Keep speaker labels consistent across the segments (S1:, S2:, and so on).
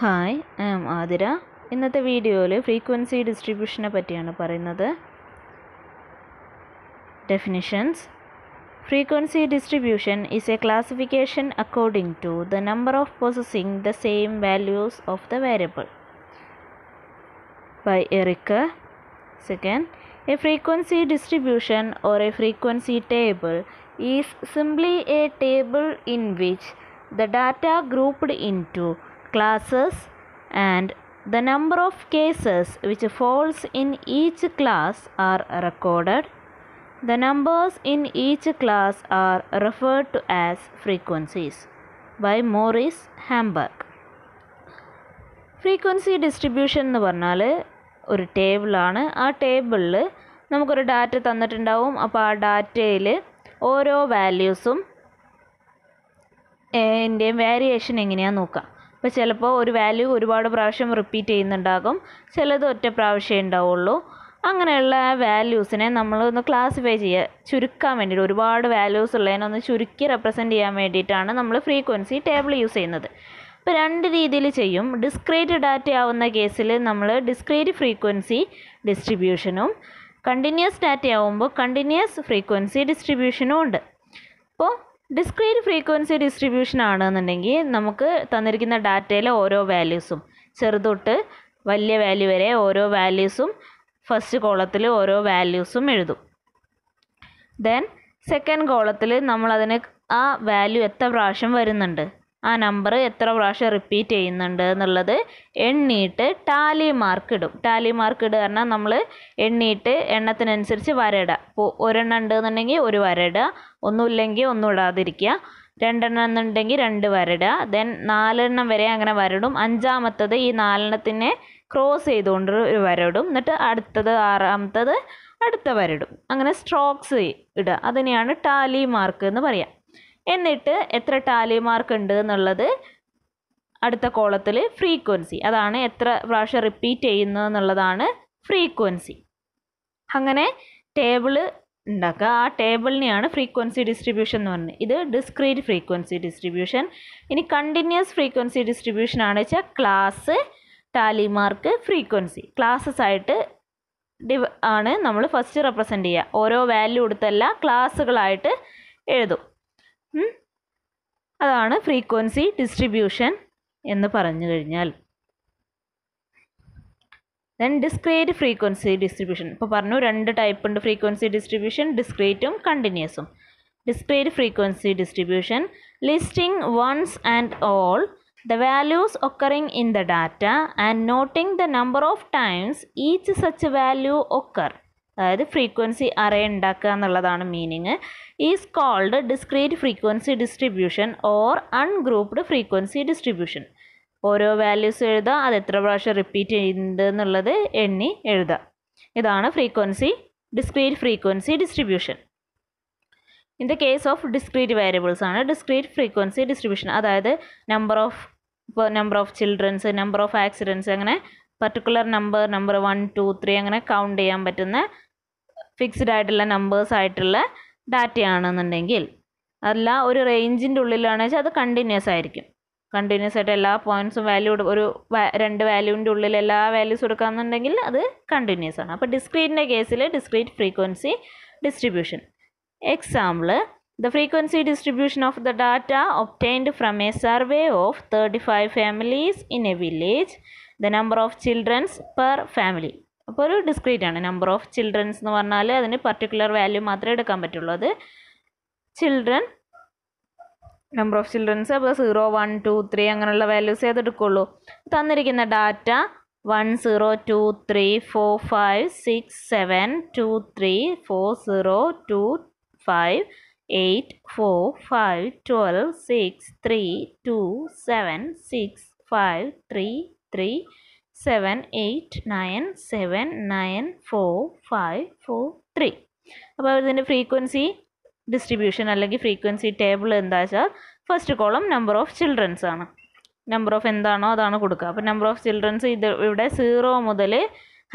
S1: Hi, I am Adira. In this video, frequency distribution Definitions Frequency distribution is a classification according to the number of possessing the same values of the variable. By Erica. Second, a frequency distribution or a frequency table is simply a table in which the data grouped into classes and the number of cases which falls in each class are recorded. The numbers in each class are referred to as frequencies by Maurice Hamburg. Frequency distribution എന്ന് പറഞ്ഞാൽ ഒരു ടേബിളാണ് ആ ടേബിളിൽ നമുക്കൊരു data തന്നിട്ടുണ്ടാവും അപ്പോൾ ആ ഡാറ്റയിൽ ഓരോ വാല്യൂസും എൻ്റെയും വേരിയേഷൻ എങ്ങനെയാണെന്ന് നോക്കാം അപ്പോൾ ചിലപ്പോൾ ഒരു വാല്യൂ ഒരുപാട് പ്രാവശ്യം റിപ്പീറ്റ് ചെയ്യുന്നുണ്ടാകും ചിലത് ഒറ്റ പ്രാവശ്യമേ ഉണ്ടാവുള്ളൂ അങ്ങനെയുള്ള വാല്യൂസിനെ നമ്മൾ ഒന്ന് ക്ലാസിഫൈ ചെയ്യുക ചുരുക്കാൻ വേണ്ടിയിട്ട് ഒരുപാട് വാല്യൂസ് ഉള്ളതിനെ ഒന്ന് ചുരുക്കി റെപ്രസെൻ്റ് ചെയ്യാൻ വേണ്ടിയിട്ടാണ് നമ്മൾ ഫ്രീക്വൻസി ടേബിൾ യൂസ് ചെയ്യുന്നത് അപ്പോൾ രണ്ട് രീതിയിൽ ചെയ്യും ഡിസ്ക്രീറ്റ് ഡാറ്റ ആവുന്ന കേസിൽ നമ്മൾ ഡിസ്ക്രീറ്റ് ഫ്രീക്വൻസി ഡിസ്ട്രിബ്യൂഷനും കണ്ടിന്യൂസ് ഡാറ്റ ആവുമ്പോൾ കണ്ടിന്യൂസ് ഫ്രീക്വൻസി ഡിസ്ട്രിബ്യൂഷനും ഉണ്ട് അപ്പോൾ ഡിസ്ക്രീറ്റ് ഫ്രീക്വൻസി ഡിസ്ട്രിബ്യൂഷൻ ആണെന്നുണ്ടെങ്കിൽ നമുക്ക് തന്നിരിക്കുന്ന ഡാറ്റയിലെ ഓരോ വാല്യൂസും ചെറുതൊട്ട് വലിയ വാല്യൂ വരെ ഓരോ വാല്യൂസും ഫസ്റ്റ് കോളത്തിൽ ഓരോ വാല്യൂസും എഴുതും ദെൻ സെക്കൻഡ് കോളത്തിൽ നമ്മളതിന് ആ വാല്യൂ എത്ര പ്രാവശ്യം വരുന്നുണ്ട് ആ നമ്പർ എത്ര പ്രാവശ്യം റിപ്പീറ്റ് ചെയ്യുന്നുണ്ട് എന്നുള്ളത് എണ്ണിയിട്ട് ടാലി മാർക്ക് ഇടും ടാലി മാർക്ക് ഇടുക പറഞ്ഞാൽ നമ്മൾ എണ്ണിയിട്ട് എണ്ണത്തിനനുസരിച്ച് വരയിടുക ഇപ്പോൾ ഒരെണ്ണം ഉണ്ടെന്നുണ്ടെങ്കിൽ ഒരു വരയിടുക ഒന്നുമില്ലെങ്കിൽ ഒന്നും ഇടാതിരിക്കുക രണ്ടെണ്ണം എന്നുണ്ടെങ്കിൽ രണ്ട് വരയിടുക ദെൻ നാലെണ്ണം വരെ അങ്ങനെ വരടും അഞ്ചാമത്തത് ഈ നാലെണ്ണത്തിനെ ക്രോസ് ചെയ്തുകൊണ്ട് ഒരു വരടും എന്നിട്ട് അടുത്തത് ആറാമത്തത് അടുത്ത വരടും അങ്ങനെ സ്ട്രോക്സ് ഇടുക അതിനെയാണ് ടാലി മാർക്ക് എന്ന് പറയാം എന്നിട്ട് എത്ര ടാലി മാർക്ക് ഉണ്ട് എന്നുള്ളത് അടുത്ത കോളത്തിൽ ഫ്രീക്വൻസി അതാണ് എത്ര പ്രാവശ്യം റിപ്പീറ്റ് ചെയ്യുന്നു എന്നുള്ളതാണ് ഫ്രീക്വൻസി അങ്ങനെ ടേബിള് ഉണ്ടാക്കുക ആ ടേബിളിനെയാണ് ഫ്രീക്വൻസി ഡിസ്ട്രിബ്യൂഷൻ എന്ന് പറയുന്നത് ഇത് ഡിസ്ക്രീറ്റ് ഫ്രീക്വൻസി ഡിസ്ട്രിബ്യൂഷൻ ഇനി കണ്ടിന്യൂസ് ഫ്രീക്വൻസി ഡിസ്ട്രിബ്യൂഷൻ ആണെന്ന് വെച്ചാൽ class tally mark frequency classes ആയിട്ട് ആണ് നമ്മൾ ഫസ്റ്റ് റെപ്രസെൻ്റ് ചെയ്യുക ഓരോ വാല്യൂ കൊടുത്തല്ല ക്ലാസ്സുകളായിട്ട് എഴുതും അതാണ് ഫ്രീക്വൻസി ഡിസ്ട്രിബ്യൂഷൻ എന്ന് പറഞ്ഞു കഴിഞ്ഞാൽ ദെൻ ഡിസ്ക്രീറ്റ് ഫ്രീക്വൻസി ഡിസ്ട്രിബ്യൂഷൻ ഇപ്പോൾ പറഞ്ഞു രണ്ട് ടൈപ്പ് ഉണ്ട് ഫ്രീക്വൻസി ഡിസ്ട്രിബ്യൂഷൻ ഡിസ്ക്രീറ്റും കണ്ടിന്യൂസും discrete frequency distribution listing once and all the values occurring in the data and noting the number of times each such value occur അതായത് ഫ്രീക്വൻസി അറേ ഉണ്ടാക്കുക എന്നുള്ളതാണ് meaning is called discrete frequency distribution or ungrouped frequency distribution ഓരോ values എഴുതുക അത് എത്ര പ്രാവശ്യം repeat ചെയ്യുന്നുണ്ട് എന്നുള്ളത് എണ്ണി എഴുതുക ഇതാണ് frequency discrete frequency distribution in the case of discrete variables ആണ് ഡിസ്ക്രീറ്റ് ഫ്രീക്വൻസി ഡിസ്ട്രിബ്യൂഷൻ അതായത് നമ്പർ ഓഫ് ഇപ്പോൾ number of childrens number of accidents അങ്ങനെ particular number number one two three അങ്ങനെ കൗണ്ട് ചെയ്യാൻ പറ്റുന്ന ഫിക്സ്ഡ് ആയിട്ടുള്ള നമ്പേഴ്സ് ആയിട്ടുള്ള ഡാറ്റയാണെന്നുണ്ടെങ്കിൽ അതല്ല ഒരു റേഞ്ചിൻ്റെ ഉള്ളിലാണെന്ന് വെച്ചാൽ അത് കണ്ടിന്യൂസ് ആയിരിക്കും കണ്ടിന്യൂസ് ആയിട്ട് എല്ലാ പോയിൻസും വാല്യൂ ഒരു രണ്ട് വാല്യൂവിൻ്റെ ഉള്ളിൽ എല്ലാ വാല്യൂസ് കൊടുക്കാമെന്നുണ്ടെങ്കിൽ അത് കണ്ടിന്യൂസ് ആണ് അപ്പോൾ ഡിസ്ക്രീറ്റിൻ്റെ കേസിൽ discrete frequency distribution example the frequency distribution of the data obtained from a survey of thirty five families in a village the number of childrens per family അപ്പോൾ ഒരു ഡിസ്ക്രീറ്റ് ആണ് നമ്പർ ഓഫ് ചിൽഡ്രൻസ് എന്ന് പറഞ്ഞാൽ അതിന് particular value മാത്രമേ എടുക്കാൻ പറ്റുള്ളൂ അത് ചിൽഡ്രൻ നമ്പർ ഓഫ് ചിൽഡ്രൻസ് അപ്പോൾ സീറോ വൺ ടു ത്രീ അങ്ങനെയുള്ള വാല്യൂസ് ഏതെടുക്കുള്ളൂ തന്നിരിക്കുന്ന data one zero two three four five six seven two three four zero two five eight four five twelve six three two seven six five three three seven eight nine seven nine four five four three അപ്പോൾ ഇതിൻ്റെ frequency distribution അല്ലെങ്കിൽ frequency table എന്താ വെച്ചാൽ first column number of childrens ആണ് number of എന്താണോ അതാണ് കൊടുക്കുക അപ്പോൾ നമ്പർ ഓഫ് ചിൽഡ്രൻസ് ഇത് ഇവിടെ സീറോ മുതൽ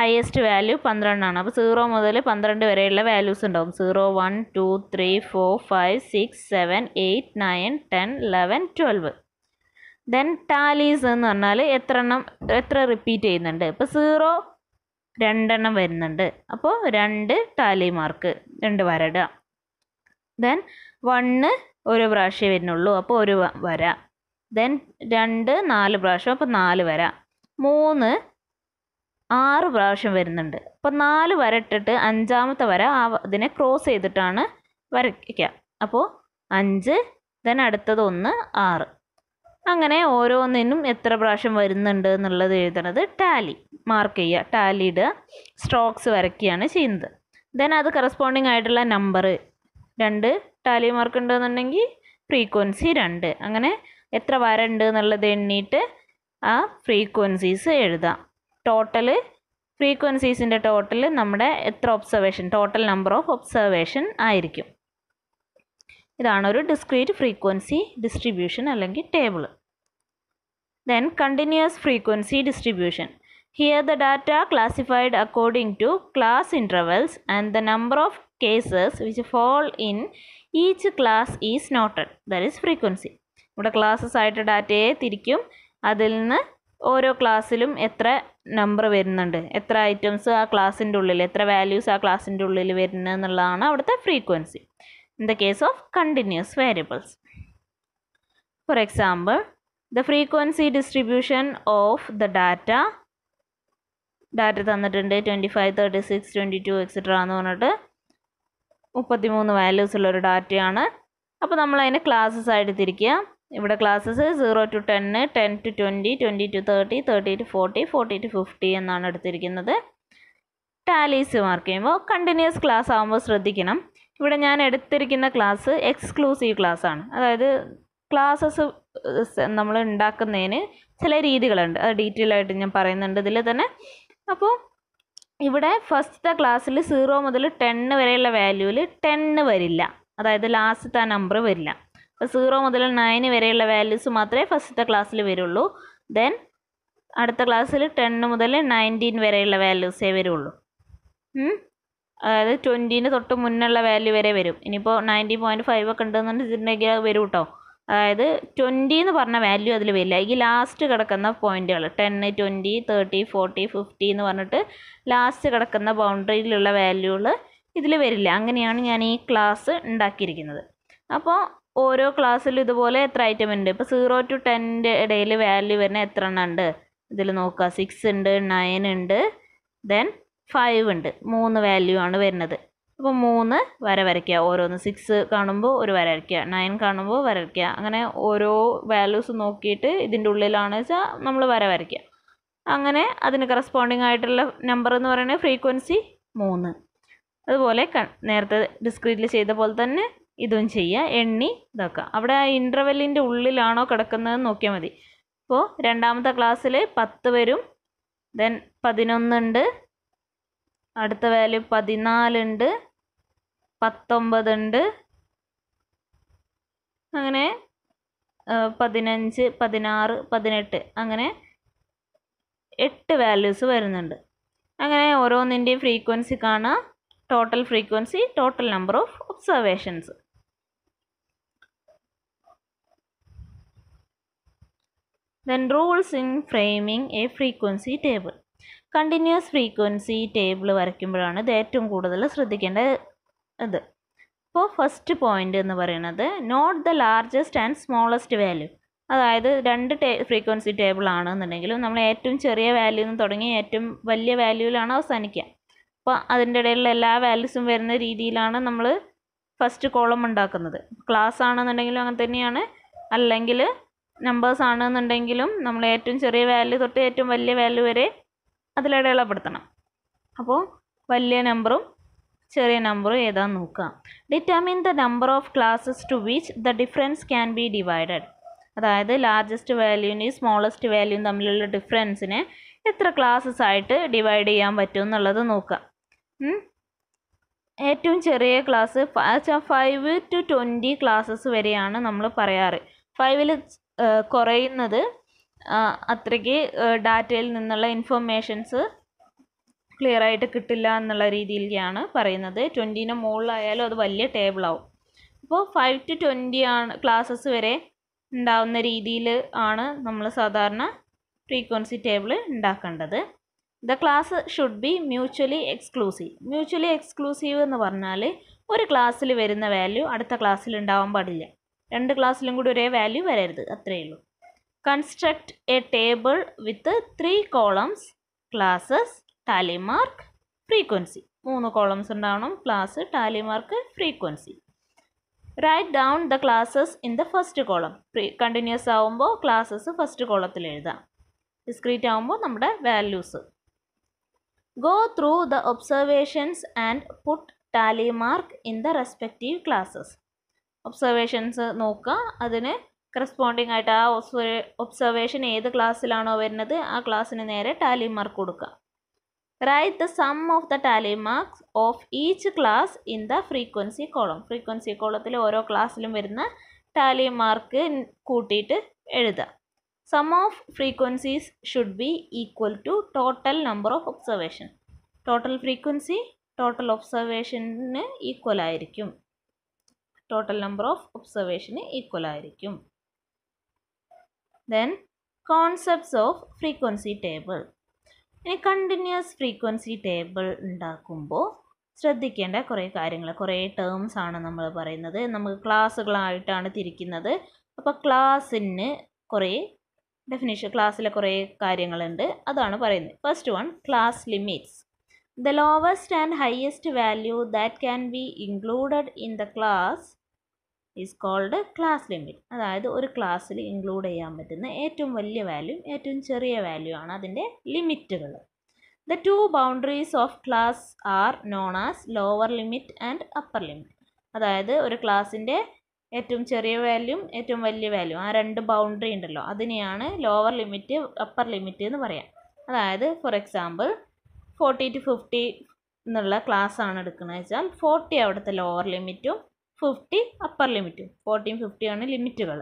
S1: ഹയസ്റ്റ് വാല്യൂ പന്ത്രണ്ടാണ് അപ്പോൾ സീറോ മുതൽ പന്ത്രണ്ട് വരെയുള്ള വാല്യൂസ് ഉണ്ടാവും zero one two three four five six seven eight nine ten eleven twelve then tallies എന്ന് പറഞ്ഞാൽ എത്ര എണ്ണം എത്ര റിപ്പീറ്റ് ചെയ്യുന്നുണ്ട് ഇപ്പോൾ സീറോ രണ്ടെണ്ണം വരുന്നുണ്ട് അപ്പോൾ രണ്ട് ടാലി മാർക്ക് രണ്ട് വരടുക ദെൻ വണ്ണ് ഒരു പ്രാവശ്യം വരുന്നുള്ളൂ അപ്പോൾ ഒരു വര ദെൻ രണ്ട് നാല് പ്രാവശ്യം അപ്പോൾ നാല് വര മൂന്ന് ആറ് പ്രാവശ്യം വരുന്നുണ്ട് അപ്പോൾ നാല് വരട്ടിട്ട് അഞ്ചാമത്തെ വര ആ ഇതിനെ ക്രോസ് ചെയ്തിട്ടാണ് വരയ്ക്കുക അപ്പോൾ അഞ്ച് ദെൻ അടുത്തത് ഒന്ന് ആറ് അങ്ങനെ ഓരോന്നിനും എത്ര പ്രാവശ്യം വരുന്നുണ്ട് എന്നുള്ളത് എഴുതണത് ടാലി മാർക്ക് ചെയ്യുക ടാലി ഇടുക സ്ട്രോക്സ് വരയ്ക്കുകയാണ് ചെയ്യുന്നത് ദെൻ അത് കറസ്പോണ്ടിങ് ആയിട്ടുള്ള നമ്പർ രണ്ട് ടാലി മാർക്ക് ഉണ്ടെന്നുണ്ടെങ്കിൽ ഫ്രീക്വൻസി രണ്ട് അങ്ങനെ എത്ര വരണ്ട് എന്നുള്ളത് എണ്ണിയിട്ട് ആ ഫ്രീക്വൻസീസ് എഴുതാം ടോട്ടൽ ഫ്രീക്വൻസീസിൻ്റെ ടോട്ടൽ നമ്മുടെ എത്ര observation total number of observation ആയിരിക്കും ഇതാണ് ഒരു ഡിസ്ക്രീറ്റ് ഫ്രീക്വൻസി ഡിസ്ട്രിബ്യൂഷൻ അല്ലെങ്കിൽ table then continuous frequency distribution here the data classified according to class intervals and the number of cases which fall in each class is noted that is frequency ഇവിടെ classes ആയിട്ട് ഡാറ്റയെ തിരിക്കും അതിൽ നിന്ന് ഓരോ ക്ലാസ്സിലും എത്ര നമ്പർ വരുന്നുണ്ട് എത്ര ഐറ്റംസ് ആ ക്ലാസ്സിൻ്റെ ഉള്ളിൽ എത്ര വാല്യൂസ് ആ ക്ലാസ്സിൻ്റെ ഉള്ളിൽ എന്നുള്ളതാണ് അവിടുത്തെ frequency in the case of continuous variables. For example, the frequency distribution of the data data തന്നിട്ടുണ്ട് twenty five thirty six twenty two et cetera എന്ന് പറഞ്ഞിട്ട് മുപ്പത്തി മൂന്ന് വാല്യൂസ് ഉള്ളൊരു ഡാറ്റയാണ് അപ്പോൾ നമ്മൾ അതിനെ ക്ലാസ്സസ് ആയിട്ട് തിരിക്കുക ഇവിടെ classes zero to ten ten to twenty twenty to thirty thirty to forty forty to fifty എന്നാണ് എടുത്തിരിക്കുന്നത് ടാലീസ് മാർക്ക് ചെയ്യുമ്പോൾ കണ്ടിന്യൂസ് ക്ലാസ് ആകുമ്പോൾ ശ്രദ്ധിക്കണം ഇവിടെ ഞാൻ എടുത്തിരിക്കുന്ന ക്ലാസ് എക്സ്ക്ലൂസീവ് ക്ലാസ് ആണ് അതായത് ക്ലാസ്സസ് നമ്മൾ ഉണ്ടാക്കുന്നതിന് ചില രീതികളുണ്ട് അത് ഡീറ്റെയിൽ ആയിട്ട് ഞാൻ പറയുന്നുണ്ട് ഇതിൽ തന്നെ അപ്പോൾ ഇവിടെ ഫസ്റ്റത്തെ ക്ലാസ്സിൽ സീറോ മുതൽ ടെണ്ണ് വരെയുള്ള വാല്യൂവിൽ ടെണ്ണ് വരില്ല അതായത് ലാസ്റ്റത്തെ ആ നമ്പർ വരില്ല അപ്പോൾ സീറോ മുതൽ നയന് വരെയുള്ള വാല്യൂസ് മാത്രമേ ഫസ്റ്റത്തെ ക്ലാസ്സിൽ വരുള്ളൂ ദെൻ അടുത്ത ക്ലാസ്സിൽ ടെണ്ണ് മുതൽ നയൻറ്റീൻ വരെയുള്ള വാല്യൂസേ വരുള്ളൂ അതായത് ട്വൻറ്റീന് തൊട്ട് മുന്നുള്ള വാല്യൂ വരെ വരും ഇനിയിപ്പോൾ നയൻറ്റി പോയിൻറ്റ് ഫൈവ് ഒക്കെ ഉണ്ടെന്ന് വെച്ചിട്ടുണ്ടെങ്കിൽ അത് വരും കേട്ടോ അതായത് ട്വൻറ്റി എന്ന് പറഞ്ഞ വാല്യൂ അതിൽ വരില്ല ഈ ലാസ്റ്റ് കിടക്കുന്ന പോയിൻറ്റുകൾ ten twenty thirty forty fifty എന്ന് പറഞ്ഞിട്ട് ലാസ്റ്റ് കിടക്കുന്ന ബൗണ്ടറിയിലുള്ള വാല്യൂകൾ ഇതിൽ വരില്ല അങ്ങനെയാണ് ഞാൻ ഈ ക്ലാസ് ഉണ്ടാക്കിയിരിക്കുന്നത് അപ്പോൾ ഓരോ ക്ലാസ്സിലും ഇതുപോലെ എത്ര ഐറ്റം ഉണ്ട് ഇപ്പോൾ സീറോ ടു ടെൻ്റെ ഇടയിൽ വാല്യൂ വരുന്ന എത്ര എണ്ണം ഉണ്ട് ഇതിൽ നോക്കുക സിക്സ് ഉണ്ട് നയൻ ഉണ്ട് ദെൻ ഫൈവ് ഉണ്ട് മൂന്ന് വാല്യൂ ആണ് വരുന്നത് അപ്പോൾ മൂന്ന് വര വരയ്ക്കുക ഓരോന്ന് സിക്സ് കാണുമ്പോൾ ഒരു വര വരയ്ക്കുക നയൻ കാണുമ്പോൾ വര വരയ്ക്കുക അങ്ങനെ ഓരോ വാല്യൂസ് നോക്കിയിട്ട് ഇതിൻ്റെ ഉള്ളിലാണ് വെച്ചാൽ നമ്മൾ വര വരയ്ക്കുക അങ്ങനെ അതിന് കറസ്പോണ്ടിങ് ആയിട്ടുള്ള നമ്പർ എന്ന് പറയുന്നത് ഫ്രീക്വൻസി മൂന്ന് അതുപോലെ നേരത്തെ ഡിസ്ക്രീറ്റിൽ ചെയ്ത പോലെ തന്നെ ഇതും ചെയ്യുക എണ്ണി ഇതാക്കുക അവിടെ ആ ഇൻ്റർവെല്ലിൻ്റെ ഉള്ളിലാണോ കിടക്കുന്നത് നോക്കിയാൽ മതി അപ്പോൾ രണ്ടാമത്തെ ക്ലാസ്സിൽ പത്ത് വരും ദെൻ പതിനൊന്നുണ്ട് അടുത്ത വാല്യൂ പതിനാലുണ്ട് പത്തൊമ്പതുണ്ട് അങ്ങനെ പതിനഞ്ച് പതിനാറ് പതിനെട്ട് അങ്ങനെ എട്ട് വാല്യൂസ് വരുന്നുണ്ട് അങ്ങനെ ഓരോന്നിൻ്റെയും ഫ്രീക്വൻസി കാണാം total frequency total number of observations then rules in framing a frequency table continuous frequency table വരയ്ക്കുമ്പോഴാണ് ഇത് ഏറ്റവും കൂടുതൽ ശ്രദ്ധിക്കേണ്ട ഇത് ഇപ്പോൾ ഫസ്റ്റ് പോയിൻ്റ് എന്ന് പറയുന്നത് note the largest and smallest value അതായത് രണ്ട് ടേ ഫ്രീക്വൻസി ടേബിൾ ആണെന്നുണ്ടെങ്കിലും നമ്മൾ ഏറ്റവും ചെറിയ വാല്യൂ നിന്ന് തുടങ്ങി ഏറ്റവും വലിയ വാല്യൂവിലാണ് അവസാനിക്കുക അപ്പോൾ അതിൻ്റെ ഇടയിലുള്ള എല്ലാ വാല്യൂസും വരുന്ന രീതിയിലാണ് നമ്മൾ ഫസ്റ്റ് കോളം ഉണ്ടാക്കുന്നത് ക്ലാസ് ആണെന്നുണ്ടെങ്കിലും അങ്ങനെ തന്നെയാണ് അല്ലെങ്കിൽ നമ്പേഴ്സ് ആണെന്നുണ്ടെങ്കിലും നമ്മൾ ഏറ്റവും ചെറിയ വാല്യൂ തൊട്ട് ഏറ്റവും വലിയ വാല്യൂ വരെ അതിലടയാളപ്പെടുത്തണം അപ്പോൾ വലിയ നമ്പറും ചെറിയ നമ്പറും ഏതാണെന്ന് നോക്കുക determine the number of classes to which the difference can be divided അതായത് ലാർജസ്റ്റ് വാല്യൂവിനെയും സ്മോളസ്റ്റ് വാല്യൂവും തമ്മിലുള്ള ഡിഫറൻസിനെ എത്ര ക്ലാസ്സസ് ആയിട്ട് ഡിവൈഡ് ചെയ്യാൻ പറ്റും എന്നുള്ളത് നോക്കുക ഏറ്റവും ചെറിയ class five to twenty classes വരെയാണ് നമ്മൾ പറയാറ് ഫൈവിൽ കുറയുന്നത് അത്രയ്ക്ക് ഡാറ്റയിൽ നിന്നുള്ള ഇൻഫർമേഷൻസ് ക്ലിയർ ആയിട്ട് കിട്ടില്ല എന്നുള്ള രീതിയിലേക്കാണ് പറയുന്നത് ട്വൻറ്റീന് മുകളിലായാലും അത് വലിയ ടേബിളാവും അപ്പോൾ ഫൈവ് ടു ട്വൻറ്റി ആണ് ക്ലാസ്സസ് വരെ ഉണ്ടാവുന്ന രീതിയിൽ ആണ് നമ്മൾ സാധാരണ ഫ്രീക്വൻസി ടേബിൾ ഉണ്ടാക്കേണ്ടത് the class should be mutually exclusive mutually exclusive എന്ന് പറഞ്ഞാൽ ഒരു ക്ലാസ്സിൽ വരുന്ന വാല്യൂ അടുത്ത ക്ലാസ്സിൽ ഉണ്ടാവാൻ പാടില്ല രണ്ട് ക്ലാസ്സിലും കൂടി ഒരേ വാല്യൂ വരരുത് അത്രയേ ഉള്ളൂ Construct a table with three columns, classes, tally mark, frequency. മൂന്ന് കോളംസ് ഉണ്ടാവണം class tally mark frequency write down the classes in the first column free continuous ആവുമ്പോൾ ക്ലാസ്സസ് ഫസ്റ്റ് കോളത്തിൽ എഴുതാം ഡിസ്ക്രീറ്റ് ആവുമ്പോൾ നമ്മുടെ values go through the observations and put tally mark in the respective classes observations നോക്കുക അതിന് corresponding ആയിട്ട് ആ observation ഏത് ക്ലാസ്സിലാണോ വരുന്നത് ആ ക്ലാസ്സിന് നേരെ ടാലി മാർക്ക് കൊടുക്കുക write the sum of the tally marks of each class in the frequency column frequency കോളത്തിൽ ഓരോ ക്ലാസ്സിലും വരുന്ന ടാലി മാർക്ക് കൂട്ടിയിട്ട് എഴുതുക sum of frequencies should be equal to total number of observation total frequency total ഒബ്സർവേഷന് equal ആയിരിക്കും total number of ഒബ്സർവേഷന് equal ആയിരിക്കും then concepts of frequency table ഇനി കണ്ടിന്യൂസ് ഫ്രീക്വൻസി ടേബിൾ ഉണ്ടാക്കുമ്പോൾ ശ്രദ്ധിക്കേണ്ട കുറേ കാര്യങ്ങൾ കുറേ ടേംസ് ആണ് നമ്മൾ പറയുന്നത് നമുക്ക് ക്ലാസ്സുകളായിട്ടാണ് തിരിക്കുന്നത് അപ്പോൾ ക്ലാസ്സിന് കുറേ ഡെഫിനേഷൻ ക്ലാസ്സിലെ കുറേ കാര്യങ്ങളുണ്ട് അതാണ് പറയുന്നത് first one class limits the lowest and highest value that can be included in the class is called class limit അതായത് ഒരു ക്ലാസ്സിൽ ഇൻക്ലൂഡ് ചെയ്യാൻ പറ്റുന്ന ഏറ്റവും വലിയ വാല്യൂ ഏറ്റവും ചെറിയ വാല്യൂ ആണ് അതിൻ്റെ ലിമിറ്റുകൾ the two boundaries of class are known as lower limit and upper limit അതായത് ഒരു ക്ലാസ്സിൻ്റെ ഏറ്റവും ചെറിയ വാല്യൂ ഏറ്റവും വലിയ വാല്യൂ ആ രണ്ട് ബൗണ്ടറി ഉണ്ടല്ലോ അതിനെയാണ് ലോവർ ലിമിറ്റ് അപ്പർ ലിമിറ്റ് എന്ന് പറയാം അതായത് for example forty to fifty എന്നുള്ള ക്ലാസ്സാണ് എടുക്കുന്നത് വെച്ചാൽ ഫോർട്ടി അവിടുത്തെ ലോവർ ലിമിറ്റും ഫിഫ്റ്റി അപ്പർ ലിമിറ്റും ഫോർട്ടീൻ ഫിഫ്റ്റിയാണ് ലിമിറ്റുകൾ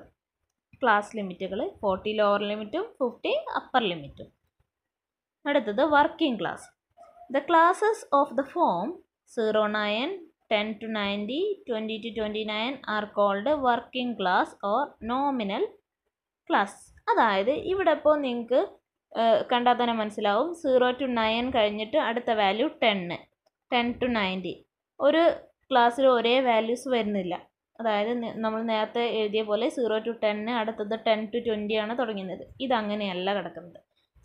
S1: ക്ലാസ് ലിമിറ്റുകൾ ഫോർട്ടി ലോവർ ലിമിറ്റും ഫിഫ്റ്റി അപ്പർ ലിമിറ്റും അടുത്തത് working class the classes of the form zero nine ten to ninety twenty to twenty nine are called working class or nominal class അതായത് ഇവിടെ ഇപ്പോൾ നിങ്ങൾക്ക് കണ്ടാൽ തന്നെ മനസ്സിലാവും സീറോ ടു നയൻ കഴിഞ്ഞിട്ട് അടുത്ത value ten ten to ninety ഒരു ക്ലാസ്സിൽ ഒരേ വാല്യൂസ് വരുന്നില്ല അതായത് നമ്മൾ നേരത്തെ എഴുതിയ പോലെ സീറോ ടു ടെന്ന് അടുത്തത് ടെൻ ടു ട്വൻറ്റി ആണ് തുടങ്ങുന്നത് ഇതങ്ങനെയല്ല കിടക്കുന്നത്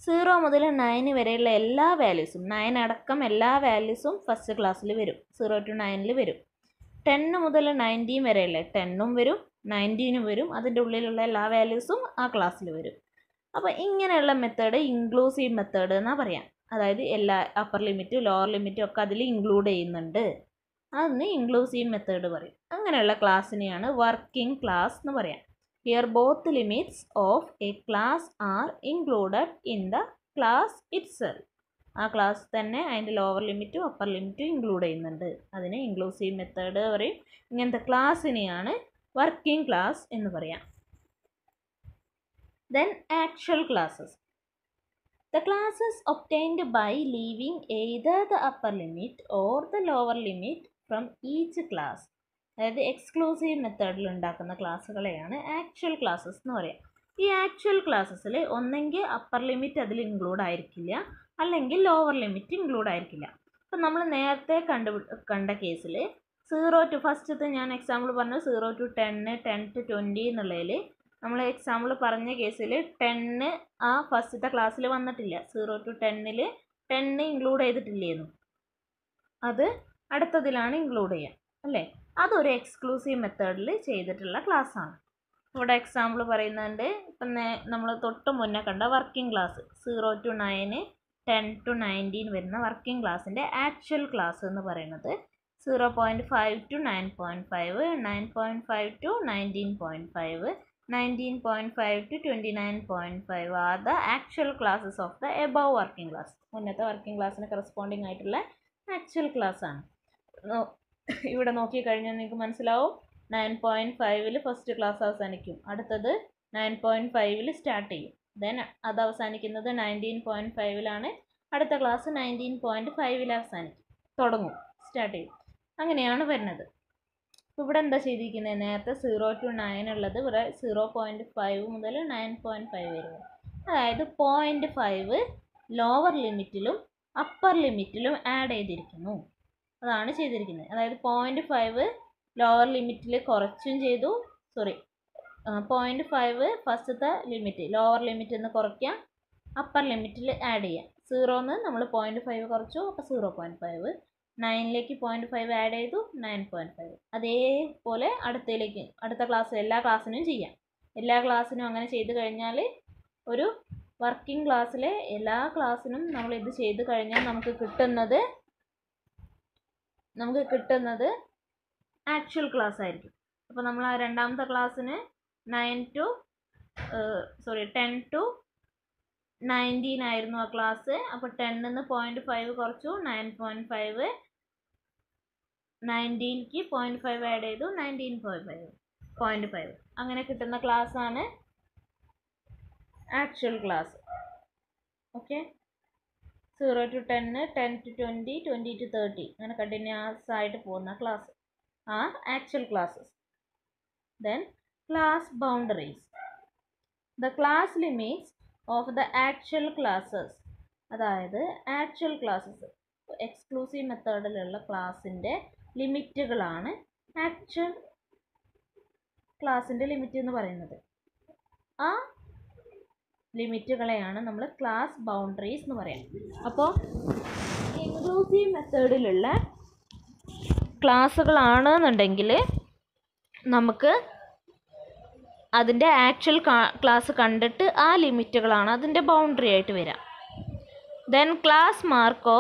S1: സീറോ മുതൽ നയന് വരെയുള്ള എല്ലാ വാല്യൂസും നയൻ അടക്കം എല്ലാ വാല്യൂസും ഫസ്റ്റ് ക്ലാസ്സിൽ വരും സീറോ ടു നയനിൽ വരും ടെന്ന് മുതൽ നയൻറ്റീൻ വരെയുള്ള ടെന്നും വരും നയൻറ്റീനും വരും അതിൻ്റെ ഉള്ളിലുള്ള എല്ലാ വാല്യൂസും ആ ക്ലാസ്സിൽ വരും അപ്പോൾ ഇങ്ങനെയുള്ള മെത്തേഡ് ഇൻക്ലൂസീവ് മെത്തേഡ് എന്നാണ് പറയാം അതായത് എല്ലാ അപ്പർ ലിമിറ്റും ലോവർ ലിമിറ്റും ഒക്കെ അതിൽ ഇൻക്ലൂഡ് ചെയ്യുന്നുണ്ട് അതിന് ഇൻക്ലൂസീവ് മെത്തേഡ് പറയും അങ്ങനെയുള്ള ക്ലാസ്സിനെയാണ് വർക്കിംഗ് ക്ലാസ് എന്ന് പറയാം here both limits of a class are included in the class it's ആ ക്ലാസ് തന്നെ അതിൻ്റെ ലോവർ ലിമിറ്റും അപ്പർ ലിമിറ്റും ഇൻക്ലൂഡ് ചെയ്യുന്നുണ്ട് അതിന് ഇൻക്ലൂസീവ് മെത്തേഡ് പറയും ഇങ്ങനത്തെ ക്ലാസ്സിനെയാണ് വർക്കിംഗ് ക്ലാസ് എന്ന് പറയാം then actual classes The classes obtained by leaving either the upper limit or the lower limit from each class അതായത് എക്സ്ക്ലൂസീവ് മെത്തേഡിൽ ഉണ്ടാക്കുന്ന ക്ലാസ്സുകളെയാണ് ആക്ച്വൽ ക്ലാസ്സസ് എന്ന് പറയുക ഈ ആക്ച്വൽ ക്ലാസ്സസിൽ ഒന്നെങ്കിൽ അപ്പർ ലിമിറ്റ് അതിൽ ഇൻക്ലൂഡ് ആയിരിക്കില്ല അല്ലെങ്കിൽ ലോവർ ലിമിറ്റ് ഇൻക്ലൂഡ് ആയിരിക്കില്ല അപ്പം നമ്മൾ നേരത്തെ കണ്ടു കണ്ട കേസിൽ സീറോ ടു ഫസ്റ്റത്തെ ഞാൻ എക്സാമ്പിൾ പറഞ്ഞത് zero to ten ten to twenty എന്നുള്ളതിൽ നമ്മൾ എക്സാമ്പിൾ പറഞ്ഞ കേസിൽ ടെന്ന് ആ ഫസ്റ്റത്തെ ക്ലാസ്സിൽ വന്നിട്ടില്ല സീറോ ടു ടെന്നിൽ ടെന്ന് ഇൻക്ലൂഡ് ചെയ്തിട്ടില്ലായിരുന്നു അത് അടുത്തതിലാണ് ഇൻക്ലൂഡ് ചെയ്യുക അല്ലേ അതൊരു എക്സ്ക്ലൂസീവ് മെത്തേഡിൽ ചെയ്തിട്ടുള്ള ക്ലാസ്സാണ് ഇവിടെ എക്സാമ്പിൾ പറയുന്നുണ്ട് ഇപ്പം നമ്മൾ തൊട്ട് മുന്നേ കണ്ട working class zero to nine ten to nineteen വരുന്ന വർക്കിംഗ് ക്ലാസ്സിൻ്റെ ആക്ച്വൽ ക്ലാസ് എന്ന് പറയുന്നത് zero point five to nine point five nine point five to nineteen point five nineteen point five to twenty nine point five are the actual classes of the above working class മുന്നത്തെ working ക്ലാസ്സിന് corresponding ആയിട്ടുള്ള actual ക്ലാസ്സാണ് ഇവിടെ നോക്കിക്കഴിഞ്ഞാൽ നിങ്ങൾക്ക് മനസ്സിലാവും nine point ഫൈവിൽ first class അവസാനിക്കും അടുത്തത് നയൻ പോയിൻറ്റ് ഫൈവിൽ സ്റ്റാർട്ട് ചെയ്യും ദെൻ അത് അവസാനിക്കുന്നത് നയൻറ്റീൻ പോയിൻറ്റ് ഫൈവിലാണ് അടുത്ത ക്ലാസ് നയൻറ്റീൻ പോയിൻറ്റ് ഫൈവിൽ അവസാനിക്കും തുടങ്ങും സ്റ്റാർട്ട് ചെയ്യും അങ്ങനെയാണ് വരുന്നത് ഇവിടെ എന്താ ചെയ്തിരിക്കുന്നത് നേരത്തെ സീറോ ടു നയൻ ഉള്ളത് ഇവിടെ സീറോ പോയിൻറ്റ് ഫൈവ് മുതൽ നയൻ പോയിൻറ്റ് ഫൈവ് വരുന്നത് അതായത് പോയിൻറ്റ് ഫൈവ് ലോവർ ലിമിറ്റിലും അപ്പർ ലിമിറ്റിലും ആഡ് ചെയ്തിരിക്കുന്നു അതാണ് ചെയ്തിരിക്കുന്നത് അതായത് പോയിൻറ്റ് ഫൈവ് ലോവർ ലിമിറ്റിൽ കുറച്ചും ചെയ്തു സോറി പോയിൻറ്റ് ഫൈവ് ഫസ്റ്റത്തെ ലിമിറ്റ് ലോവർ ലിമിറ്റിൽ നിന്ന് കുറയ്ക്കാം അപ്പർ ലിമിറ്റിൽ ആഡ് സീറോ സീറോന്ന് നമ്മൾ പോയിൻറ്റ് ഫൈവ് കുറച്ചു അപ്പോൾ സീറോ പോയിൻറ്റ് ഫൈവ് നയനിലേക്ക് പോയിൻറ്റ് ഫൈവ് ആഡ് ചെയ്തു നയൻ പോയിൻറ്റ് ഫൈവ് അതേപോലെ അടുത്തയിലേക്ക് അടുത്ത ക്ലാസ് എല്ലാ ക്ലാസ്സിനും ചെയ്യാം എല്ലാ ക്ലാസ്സിനും അങ്ങനെ ചെയ്ത് കഴിഞ്ഞാൽ ഒരു വർക്കിംഗ് ക്ലാസ്സിലെ എല്ലാ ക്ലാസ്സിനും നമ്മൾ ഇത് ചെയ്ത് കഴിഞ്ഞാൽ നമുക്ക് കിട്ടുന്നത് നമുക്ക് കിട്ടുന്നത് ആക്ച്വൽ ക്ലാസ് ആയിരിക്കും അപ്പോൾ നമ്മൾ ആ രണ്ടാമത്തെ ക്ലാസ്സിന് nine to sorry ten to nineteen ആയിരുന്നു ആ ക്ലാസ് അപ്പോൾ ടെന്നിൽ നിന്ന് പോയിൻറ്റ് ഫൈവ് കുറച്ചു നയൻ പോയിൻറ്റ് ഫൈവ് നയൻറ്റീൻക്ക് പോയിൻറ്റ് ഫൈവ് ആഡ് ചെയ്തു nineteen point five point five അങ്ങനെ കിട്ടുന്ന ക്ലാസ്സാണ് actual class okay zero to ten ten to twenty twenty to thirty അങ്ങനെ കണ്ടിന്യൂസ് ആയിട്ട് പോകുന്ന ക്ലാസ് ആ actual classes then class boundaries the class limits of the actual classes അതായത് actual classes exclusive മെത്തേഡിലുള്ള ക്ലാസ്സിൻ്റെ ലിമിറ്റുകളാണ് ആക്ച്വൽ ക്ലാസ്സിൻ്റെ ലിമിറ്റ് എന്ന് പറയുന്നത് ആ ലിമിറ്റുകളെയാണ് നമ്മൾ ക്ലാസ് ബൗണ്ടറീസ് എന്ന് പറയാം അപ്പോൾ ഇൻക്ലൂസീവ് മെത്തേഡിലുള്ള എന്നുണ്ടെങ്കിൽ നമുക്ക് അതിൻ്റെ ആക്ച്വൽ ക്ലാസ് കണ്ടിട്ട് ആ ലിമിറ്റുകളാണ് അതിൻ്റെ ബൗണ്ടറി ആയിട്ട് വരാം ദെൻ ക്ലാസ് മാർക്കോ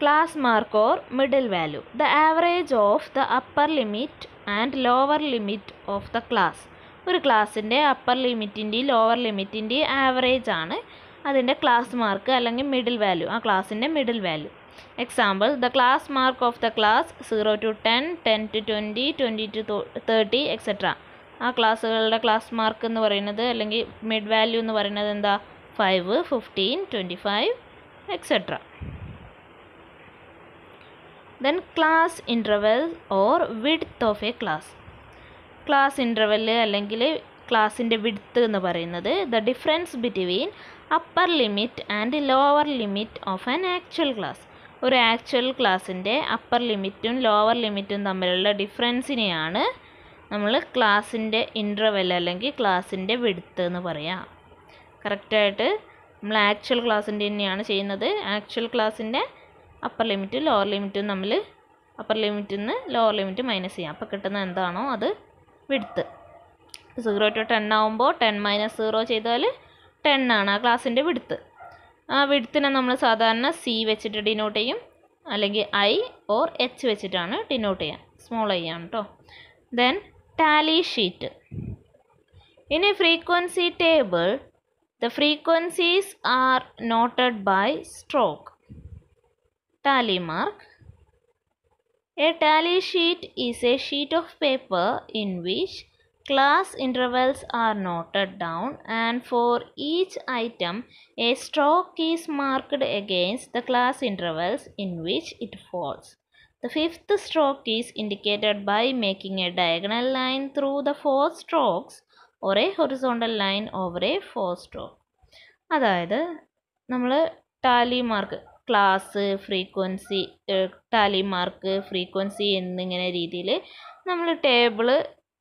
S1: class mark or middle value the average of the upper limit and lower limit of the class ഒരു ക്ലാസ്സിൻ്റെ അപ്പർ ലിമിറ്റിൻ്റെയും ലോവർ ലിമിറ്റിൻ്റെയും ആവറേജ് ആണ് അതിൻ്റെ ക്ലാസ് മാർക്ക് അല്ലെങ്കിൽ മിഡിൽ വാല്യൂ ആ ക്ലാസ്സിൻ്റെ middle value example the class mark of the class zero to ten ten to twenty twenty to thirty et cetera ആ ക്ലാസ്സുകളുടെ ക്ലാസ് മാർക്ക് എന്ന് പറയുന്നത് അല്ലെങ്കിൽ മിഡ് വാല്യൂ എന്ന് പറയുന്നത് എന്താ five fifteen twenty five et cetera then class interval or width of a class class interval അല്ലെങ്കിൽ ക്ലാസിൻ്റെ വിഡ്ത്ത് എന്ന് പറയുന്നത് the difference between upper limit and lower limit of an actual class ഒരു ആക്ച്വൽ ക്ലാസ്സിൻ്റെ upper ലിമിറ്റും ലോവർ ലിമിറ്റും തമ്മിലുള്ള ഡിഫറൻസിനെയാണ് നമ്മൾ ക്ലാസ്സിൻ്റെ ഇൻ്റർവെൽ അല്ലെങ്കിൽ ക്ലാസ്സിൻ്റെ വിടുത്ത് എന്ന് പറയാം കറക്റ്റായിട്ട് നമ്മൾ ആക്ച്വൽ ക്ലാസ്സിൻ്റെ തന്നെയാണ് ചെയ്യുന്നത് ആക്ച്വൽ ക്ലാസ്സിൻ്റെ അപ്പർ ലിമിറ്റ് ലോവർ ലിമിറ്റും നമ്മൾ അപ്പർ ലിമിറ്റിൽ നിന്ന് ലോവർ ലിമിറ്റ് മൈനസ് ചെയ്യാം അപ്പോൾ കിട്ടുന്ന എന്താണോ അത് വിടുത്ത് സീറോ ടു ടെൻ ആകുമ്പോൾ ടെൻ മൈനസ് സീറോ ചെയ്താൽ ടെൻ ആണ് ആ ക്ലാസ്സിൻ്റെ വിടുത്ത് ആ വിടുത്തിനെ നമ്മൾ സാധാരണ സി വെച്ചിട്ട് ഡിനോട്ട് ചെയ്യും അല്ലെങ്കിൽ ഐ ഓർ എച്ച് വെച്ചിട്ടാണ് ഡിനോട്ട് ചെയ്യാം സ്മോൾ ഐ ആണ് കേട്ടോ then tally sheet in a frequency table the frequencies are noted by stroke tally mark. A tally sheet is a sheet of paper in which class intervals are noted down and for each item a stroke is marked against the class intervals in which it falls. The fifth stroke is indicated by making a diagonal line through the four strokes or a horizontal line over a four stroke. അതായത് നമ്മൾ tally mark class frequency tally mark frequency എന്നിങ്ങനെ രീതിയിൽ നമ്മൾ table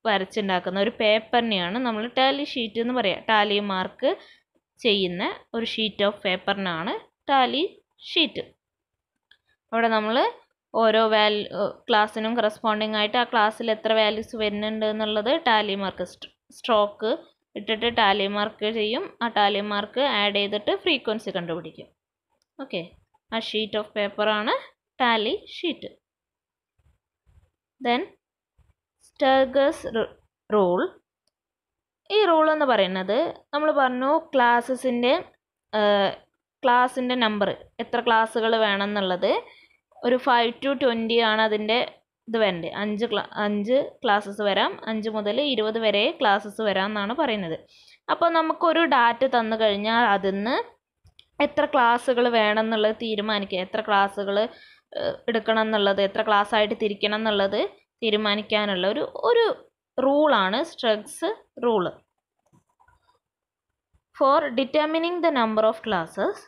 S1: വരച്ചുണ്ടാക്കുന്ന ഒരു പേപ്പറിനെയാണ് നമ്മൾ Tally sheet എന്ന് പറയുക Tally mark ചെയ്യുന്ന ഒരു ഷീറ്റ് ഓഫ് പേപ്പറിനാണ് ടാലി ഷീറ്റ് അവിടെ നമ്മൾ ഓരോ വാല്യൂ ക്ലാസ്സിനും കറസ്പോണ്ടിങ് ആയിട്ട് ആ ക്ലാസ്സിൽ എത്ര വാല്യൂസ് വരുന്നുണ്ട് എന്നുള്ളത് ടാലി മാർക്ക് സ്ട്രോക്ക് ഇട്ടിട്ട് ടാലി മാർക്ക് ചെയ്യും ആ ടാലി മാർക്ക് ആഡ് ചെയ്തിട്ട് ഫ്രീക്വൻസി കണ്ടുപിടിക്കും ഓക്കെ ആ ഷീറ്റ് ഓഫ് പേപ്പറാണ് tally sheet then Sturges rule ഈ റൂൾ എന്ന് പറയുന്നത് നമ്മൾ പറഞ്ഞു ക്ലാസ്സസിൻ്റെ ക്ലാസ്സിൻ്റെ നമ്പർ എത്ര ക്ലാസ്സുകൾ വേണം എന്നുള്ളത് ഒരു ഫൈവ് ടു ട്വൻറ്റി ആണ് അതിൻ്റെ ഇത് വേണ്ടത് അഞ്ച് ക്ലാ അഞ്ച് ക്ലാസ്സസ് വരാം അഞ്ച് മുതൽ ഇരുപത് വരെ ക്ലാസ്സസ് വരാം എന്നാണ് പറയുന്നത് അപ്പോൾ നമുക്കൊരു ഡാറ്റ തന്നു കഴിഞ്ഞാൽ അതിൽ നിന്ന് എത്ര ക്ലാസ്സുകൾ വേണം എന്നുള്ളത് തീരുമാനിക്കുക എത്ര ക്ലാസ്സുകൾ എടുക്കണം എന്നുള്ളത് എത്ര ക്ലാസ് ആയിട്ട് തിരിക്കണം എന്നുള്ളത് തീരുമാനിക്കാനുള്ള ഒരു ഒരു റൂളാണ് Sturges rule for determining the number of classes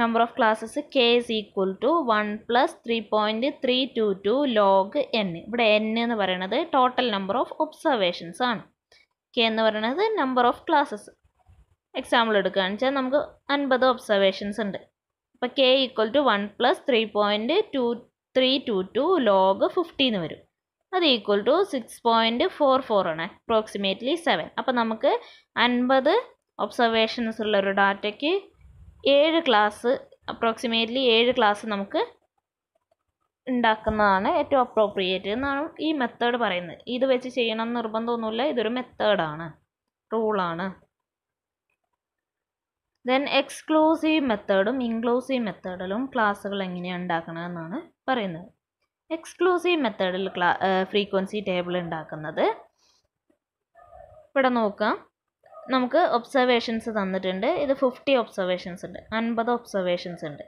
S1: number of classes K is equal to one plus three point three two two log N ഇവിടെ എൻ എന്ന് പറയുന്നത് ടോട്ടൽ നമ്പർ ഓഫ് ഒബ്സർവേഷൻസ് ആണ് കെ എന്ന് പറയുന്നത് നമ്പർ ഓഫ് ക്ലാസ്സസ് എക്സാമ്പിൾ എടുക്കുകയാണെന്ന് വെച്ചാൽ നമുക്ക് അൻപത് ഒബ്സർവേഷൻസ് ഉണ്ട് അപ്പോൾ K equal to one plus three point two three two two log ഫിഫ്റ്റീന്ന് വരും അത് equal to six point four four ആണ് അപ്രോക്സിമേറ്റ്ലി സെവൻ അപ്പോൾ നമുക്ക് അൻപത് ഒബ്സർവേഷൻസ് ഉള്ള ഒരു ഡാറ്റയ്ക്ക് ഏഴ് ക്ലാസ് അപ്രോക്സിമേറ്റ്ലി ഏഴ് ക്ലാസ് നമുക്ക് ഉണ്ടാക്കുന്നതാണ് ഏറ്റവും അപ്രോപ്രിയേറ്റ് എന്നാണ് ഈ മെത്തേഡ് പറയുന്നത് ഇത് വെച്ച് ചെയ്യണം നിർബന്ധമൊന്നുമില്ല ഇതൊരു മെത്തേഡാണ് റൂളാണ് ദെൻ എക്സ്ക്ലൂസീവ് മെത്തേഡും ഇൻക്ലൂസീവ് മെത്തേഡിലും ക്ലാസ്സുകൾ എങ്ങനെയാണ് ഉണ്ടാക്കണമെന്നാണ് പറയുന്നത് എക്സ്ക്ലൂസീവ് മെത്തേഡിൽ ക്ലാ ഫ്രീക്വൻസി ടേബിൾ ഉണ്ടാക്കുന്നത് ഇവിടെ നോക്കാം നമുക്ക് ഒബ്സർവേഷൻസ് തന്നിട്ടുണ്ട് ഇത് ഫിഫ്റ്റി ഒബ്സർവേഷൻസ് ഉണ്ട് അൻപത് ഒബ്സർവേഷൻസ് ഉണ്ട്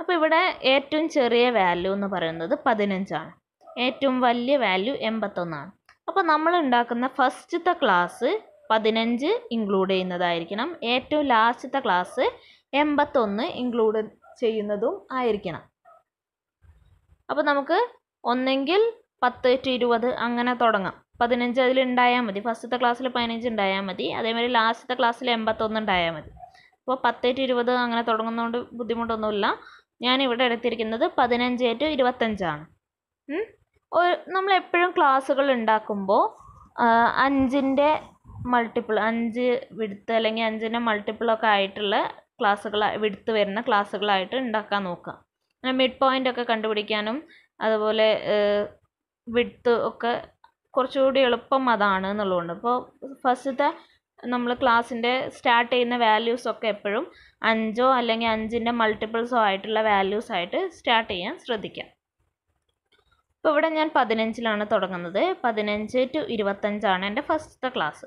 S1: അപ്പോൾ ഇവിടെ ഏറ്റവും ചെറിയ വാല്യൂ എന്ന് പറയുന്നത് പതിനഞ്ചാണ് ഏറ്റവും വലിയ വാല്യൂ എൺപത്തൊന്നാണ് അപ്പോൾ നമ്മൾ ഉണ്ടാക്കുന്ന ഫസ്റ്റത്തെ ക്ലാസ് പതിനഞ്ച് ഇൻക്ലൂഡ് ചെയ്യുന്നതായിരിക്കണം ഏറ്റവും ലാസ്റ്റത്തെ ക്ലാസ് എൺപത്തൊന്ന് ഇൻക്ലൂഡ് ചെയ്യുന്നതും ആയിരിക്കണം അപ്പോൾ നമുക്ക് ഒന്നെങ്കിൽ പത്ത് ടു ഇരുപത് അങ്ങനെ തുടങ്ങാം പതിനഞ്ച് അതിൽ ഉണ്ടായാൽ മതി ഫസ്റ്റത്തെ ക്ലാസ്സിൽ പതിനഞ്ച് ഉണ്ടായാൽ മതി അതേമാതിരി ലാസ്റ്റത്തെ ക്ലാസ്സിൽ എൺപത്തൊന്ന് ഉണ്ടായാൽ മതി അപ്പോൾ പത്ത് ടു ഇരുപത് അങ്ങനെ തുടങ്ങുന്നതുകൊണ്ട് ബുദ്ധിമുട്ടൊന്നുമില്ല ഞാനിവിടെ എടുത്തിരിക്കുന്നത് പതിനഞ്ച് ടു ഇരുപത്തഞ്ചാണ് നമ്മൾ എപ്പോഴും ക്ലാസ്സുകൾ ഉണ്ടാക്കുമ്പോൾ അഞ്ചിൻ്റെ മൾട്ടിപ്പിൾ അഞ്ച് വിടുത്ത് അല്ലെങ്കിൽ അഞ്ചിൻ്റെ മൾട്ടിപ്പിളൊക്കെ ആയിട്ടുള്ള ക്ലാസ്സുകൾ വിടുത്ത് വരുന്ന ക്ലാസ്സുകളായിട്ട് ഉണ്ടാക്കാൻ നോക്കുക അങ്ങനെ മിഡ് പോയിൻ്റ് ഒക്കെ കണ്ടുപിടിക്കാനും അതുപോലെ വിടുത്ത് ഒക്കെ കുറച്ചുകൂടി എളുപ്പം അതാണ് എന്നുള്ളതുകൊണ്ട് അപ്പോൾ ഫസ്റ്റത്തെ നമ്മൾ ക്ലാസ്സിൻ്റെ സ്റ്റാർട്ട് ചെയ്യുന്ന വാല്യൂസ് ഒക്കെ എപ്പോഴും അഞ്ചോ അല്ലെങ്കിൽ അഞ്ചിൻ്റെ മൾട്ടിപ്പിൾസോ ആയിട്ടുള്ള വാല്യൂസ് ആയിട്ട് സ്റ്റാർട്ട് ചെയ്യാൻ ശ്രദ്ധിക്കാം അപ്പോൾ ഇവിടെ ഞാൻ പതിനഞ്ചിലാണ് തുടങ്ങുന്നത് പതിനഞ്ച് ടു ഇരുപത്തഞ്ചാണ് എൻ്റെ ഫസ്റ്റത്തെ ക്ലാസ്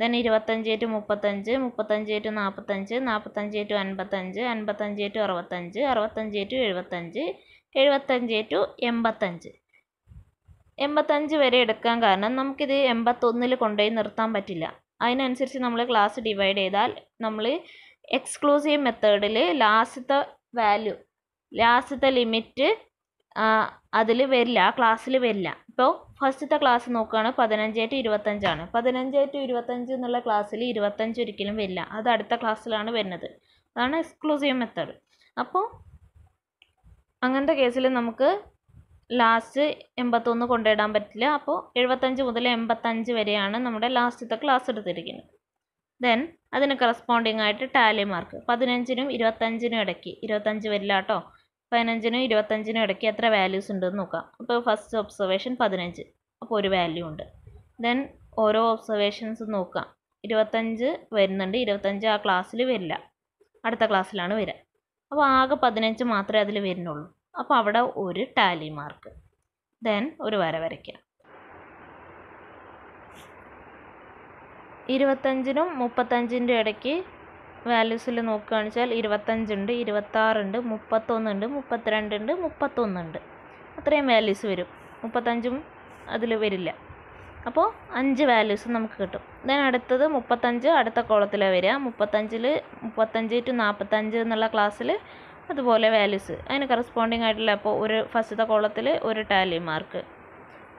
S1: ദെൻ ഇരുപത്തഞ്ച് ടു മുപ്പത്തഞ്ച് മുപ്പത്തഞ്ച് ടു നാൽപ്പത്തഞ്ച് നാൽപ്പത്തഞ്ച് ടു അൻപത്തഞ്ച് അൻപത്തഞ്ച് ടു അറുപത്തഞ്ച് അറുപത്തഞ്ച് ടു എഴുപത്തഞ്ച് എഴുപത്തഞ്ച് ടു എൺപത്തഞ്ച് എൺപത്തഞ്ച് വരെ എടുക്കാൻ കാരണം നമുക്കിത് എൺപത്തൊന്നിൽ കൊണ്ടുപോയി നിർത്താൻ പറ്റില്ല അതിനനുസരിച്ച് നമ്മൾ ക്ലാസ് ഡിവൈഡ് ചെയ്താൽ നമ്മൾ എക്സ്ക്ലൂസീവ് മെത്തേഡിൽ ലാസ്റ്റത്തെ വാല്യൂ ലാസ്റ്റത്തെ ലിമിറ്റ് അതിൽ വരില്ല ആ ക്ലാസ്സിൽ വരില്ല ഇപ്പോൾ ഫസ്റ്റത്തെ ക്ലാസ് നോക്കുകയാണ് പതിനഞ്ച് ടു ഇരുപത്തഞ്ചാണ് പതിനഞ്ച് ടു ഇരുപത്തഞ്ച് എന്നുള്ള ക്ലാസ്സിൽ ഇരുപത്തഞ്ച് ഒരിക്കലും വരില്ല അത് അടുത്ത ക്ലാസ്സിലാണ് വരുന്നത് അതാണ് എക്സ്ക്ലൂസീവ് മെത്തേഡ് അപ്പോൾ അങ്ങനത്തെ കേസിൽ നമുക്ക് ലാസ്റ്റ് എൺപത്തൊന്ന് കൊണ്ടുവിടാൻ പറ്റില്ല അപ്പോൾ എഴുപത്തഞ്ച് മുതൽ എൺപത്തഞ്ച് വരെയാണ് നമ്മുടെ ലാസ്റ്റത്തെ ക്ലാസ് എടുത്തിരിക്കുന്നത് ദെൻ അതിന് കറസ്പോണ്ടിങ് ആയിട്ട് ടാലി മാർക്ക് പതിനഞ്ചിനും ഇരുപത്തഞ്ചിനും ഇടയ്ക്ക് ഇരുപത്തഞ്ച് വരില്ല കേട്ടോ പതിനഞ്ചിനും ഇരുപത്തഞ്ചിനും ഇടയ്ക്ക് എത്ര വാല്യൂസ് ഉണ്ടെന്ന് നോക്കാം അപ്പോൾ ഫസ്റ്റ് ഒബ്സർവേഷൻ പതിനഞ്ച് അപ്പോൾ ഒരു വാല്യൂ ഉണ്ട് ദെൻ ഓരോ ഒബ്സർവേഷൻസ് നോക്കാം ഇരുപത്തഞ്ച് വരുന്നുണ്ട് ഇരുപത്തഞ്ച് ആ ക്ലാസ്സിൽ വരില്ല അടുത്ത ക്ലാസ്സിലാണ് വരിക അപ്പോൾ ആകെ പതിനഞ്ച് മാത്രമേ അതിൽ വരുന്നുള്ളൂ അപ്പോൾ അവിടെ ഒരു ടാലി മാർക്ക് ദെൻ ഒരു വര വരയ്ക്കുക ഇരുപത്തഞ്ചിനും മുപ്പത്തഞ്ചിൻ്റെ ഇടയ്ക്ക് വാല്യൂസിൽ നോക്കുകയാണെന്ന് വെച്ചാൽ ഇരുപത്തഞ്ചുണ്ട് ഇരുപത്താറുണ്ട് മുപ്പത്തൊന്നുണ്ട് മുപ്പത്തിരണ്ടുണ്ട് മുപ്പത്തൊന്നുണ്ട് അത്രയും വാല്യൂസ് വരും മുപ്പത്തഞ്ചും അതിൽ വരില്ല അപ്പോൾ അഞ്ച് വാല്യൂസ് നമുക്ക് കിട്ടും ദെൻ അടുത്തത് മുപ്പത്തഞ്ച് അടുത്ത കോളത്തിലാണ് വരിക മുപ്പത്തഞ്ചിൽ മുപ്പത്തഞ്ച് ടു നാൽപ്പത്തഞ്ച് എന്നുള്ള ക്ലാസ്സിൽ അതുപോലെ വാല്യൂസ് അതിന് കറസ്പോണ്ടിങ് ആയിട്ടുള്ള അപ്പോൾ ഒരു ഫസ്റ്റത്തെ കോളത്തിൽ ഒരു ടാലി മാർക്ക്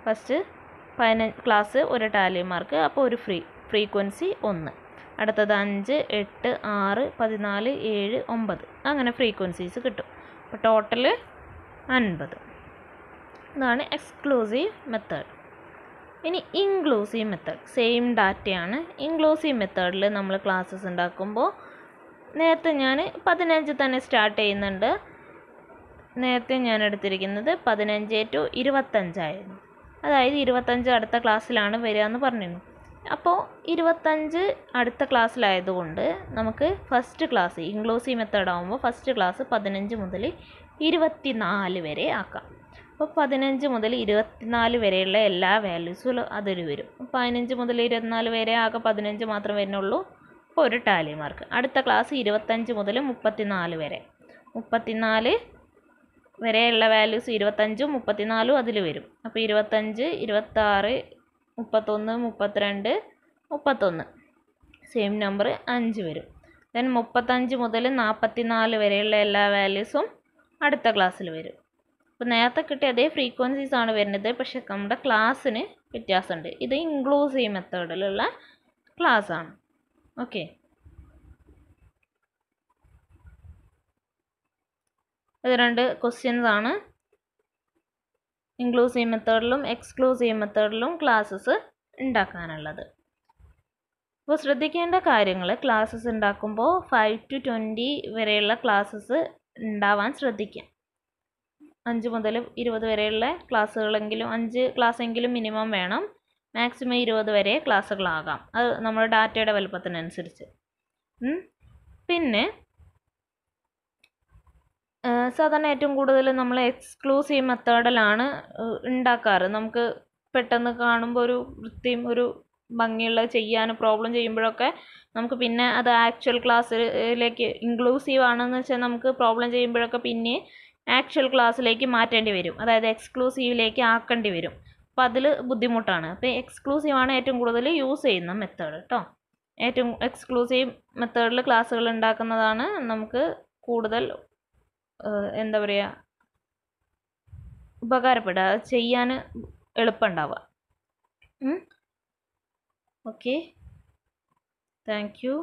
S1: ഫസ്റ്റ് പതിനഞ്ച് ക്ലാസ് ഒരു ടാലി മാർക്ക് അപ്പോൾ ഒരു ഫ്രീ ഫ്രീക്വൻസി ഒന്ന് അടുത്തത് അഞ്ച് എട്ട് ആറ് പതിനാല് ഏഴ് ഒമ്പത് അങ്ങനെ ഫ്രീക്വൻസീസ് കിട്ടും അപ്പോൾ ടോട്ടൽ അൻപത് ഇതാണ് എക്സ്ക്ലൂസീവ് മെത്തേഡ് ഇനി ഇൻക്ലൂസീവ് മെത്തേഡ് സെയിം ഡാറ്റയാണ് ഇൻക്ലൂസീവ് മെത്തേഡിൽ നമ്മൾ ക്ലാസ്സസ് ഉണ്ടാക്കുമ്പോൾ നേരത്തെ ഞാൻ പതിനഞ്ച് തന്നെ സ്റ്റാർട്ട് ചെയ്യുന്നുണ്ട് നേരത്തെ ഞാൻ എടുത്തിരിക്കുന്നത് പതിനഞ്ച് ടു ഇരുപത്തഞ്ചായിരുന്നു അതായത് ഇരുപത്തഞ്ച് അടുത്ത ക്ലാസ്സിലാണ് വരിക എന്ന് പറഞ്ഞിരുന്നു അപ്പോൾ ഇരുപത്തഞ്ച് അടുത്ത ക്ലാസ്സിലായതുകൊണ്ട് നമുക്ക് ഫസ്റ്റ് ക്ലാസ് ഇൻക്ലൂസീവ് മെത്തേഡ് ആകുമ്പോൾ ഫസ്റ്റ് ക്ലാസ് പതിനഞ്ച് മുതൽ ഇരുപത്തി നാല് വരെ ആക്കാം അപ്പോൾ പതിനഞ്ച് മുതൽ ഇരുപത്തിനാല് വരെയുള്ള എല്ലാ വാല്യൂസും അതൊരു വരും പതിനഞ്ച് മുതൽ ഇരുപത്തിനാല് വരെ ആകെ പതിനഞ്ച് മാത്രം വരുന്നുള്ളൂ അപ്പോൾ ഒരു ടാലി മാർക്ക് അടുത്ത ക്ലാസ് ഇരുപത്തഞ്ച് മുതൽ മുപ്പത്തിനാല് വരെ മുപ്പത്തിനാല് വരെയുള്ള വാല്യൂസ് ഇരുപത്തഞ്ചും മുപ്പത്തിനാലും അതിൽ വരും അപ്പോൾ ഇരുപത്തഞ്ച് ഇരുപത്താറ് മുപ്പത്തൊന്ന് മുപ്പത്തിരണ്ട് മുപ്പത്തൊന്ന് സെയിം നമ്പർ അഞ്ച് വരും ദെൻ മുപ്പത്തഞ്ച് മുതൽ നാൽപ്പത്തിനാല് വരെയുള്ള എല്ലാ വാല്യൂസും അടുത്ത ക്ലാസ്സിൽ വരും അപ്പോൾ നേരത്തെ കിട്ടിയ അതേ ഫ്രീക്വൻസീസ് ആണ് വരുന്നത് പക്ഷേ നമ്മുടെ ക്ലാസ്സിന് വ്യത്യാസമുണ്ട് ഇത് ഇൻക്ലൂസീവ് മെത്തേഡിലുള്ള ക്ലാസ് ആണ് ഓക്കെ ഇത് രണ്ട് ക്വസ്റ്റ്യൻസ് ആണ് ഇൻക്ലൂസീവ് മെത്തേഡിലും എക്സ്ക്ലൂസീവ് മെത്തേഡിലും ക്ലാസ്സസ് ഉണ്ടാക്കാനുള്ളത് അപ്പോൾ ശ്രദ്ധിക്കേണ്ട കാര്യങ്ങൾ ക്ലാസ്സസ് ഉണ്ടാക്കുമ്പോൾ ഫൈവ് ടു ട്വൻറ്റി വരെയുള്ള ക്ലാസ്സസ് ഉണ്ടാവാൻ ശ്രദ്ധിക്കാം അഞ്ച് മുതൽ ഇരുപത് വരെയുള്ള ക്ലാസ്സുകളെങ്കിലും അഞ്ച് ക്ലാസ്സെങ്കിലും മിനിമം വേണം മാക്സിമം ഇരുപത് വരെ ക്ലാസ്സുകളാകാം അത് നമ്മുടെ ഡാറ്റയുടെ വലുപ്പത്തിനനുസരിച്ച് പിന്നെ സാധാരണ ഏറ്റവും കൂടുതൽ നമ്മൾ എക്സ്ക്ലൂസീവ് മെത്തേഡിലാണ് ഉണ്ടാക്കാറ് നമുക്ക് പെട്ടെന്ന് കാണുമ്പോൾ ഒരു വൃത്തിയും ഒരു ഭംഗിയുള്ള ചെയ്യാൻ പ്രോബ്ലം ചെയ്യുമ്പോഴൊക്കെ നമുക്ക് പിന്നെ അത് ആക്ച്വൽ ക്ലാസ്സിലേക്ക് ഇൻക്ലൂസീവ് ആണെന്ന് വെച്ചാൽ നമുക്ക് പ്രോബ്ലം ചെയ്യുമ്പോഴൊക്കെ പിന്നെ ആക്ച്വൽ ക്ലാസ്സിലേക്ക് മാറ്റേണ്ടി വരും അതായത് എക്സ്ക്ലൂസീവിലേക്ക് ആക്കേണ്ടി വരും അപ്പോൾ അതിൽ ബുദ്ധിമുട്ടാണ് അപ്പോൾ എക്സ്ക്ലൂസീവ് ആണ് ഏറ്റവും കൂടുതൽ യൂസ് ചെയ്യുന്ന മെത്തേഡ് കേട്ടോ ഏറ്റവും എക്സ്ക്ലൂസീവ് മെത്തേഡിൽ ക്ലാസ്സുകൾ ഉണ്ടാക്കുന്നതാണ് നമുക്ക് കൂടുതൽ എന്താ പറയുക ഉപകാരപ്പെടുക അത് ചെയ്യാൻ എളുപ്പമുണ്ടാവുക ഓക്കെ താങ്ക് യു